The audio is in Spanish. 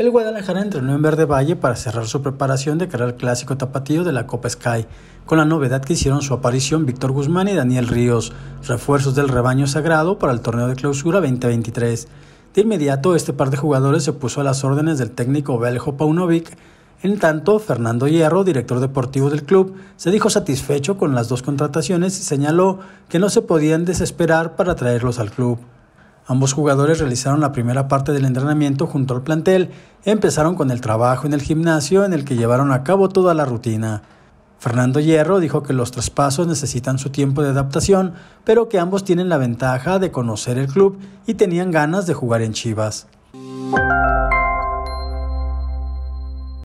el Guadalajara entrenó en Verde Valle para cerrar su preparación de cara al clásico tapatío de la Copa Sky, con la novedad que hicieron su aparición Víctor Guzmán y Daniel Ríos, refuerzos del rebaño sagrado para el torneo de clausura 2023. De inmediato, este par de jugadores se puso a las órdenes del técnico Beljo Paunovic. En tanto, Fernando Hierro, director deportivo del club, se dijo satisfecho con las dos contrataciones y señaló que no se podían desesperar para traerlos al club. Ambos jugadores realizaron la primera parte del entrenamiento junto al plantel. Empezaron con el trabajo en el gimnasio en el que llevaron a cabo toda la rutina. Fernando Hierro dijo que los traspasos necesitan su tiempo de adaptación, pero que ambos tienen la ventaja de conocer el club y tenían ganas de jugar en Chivas.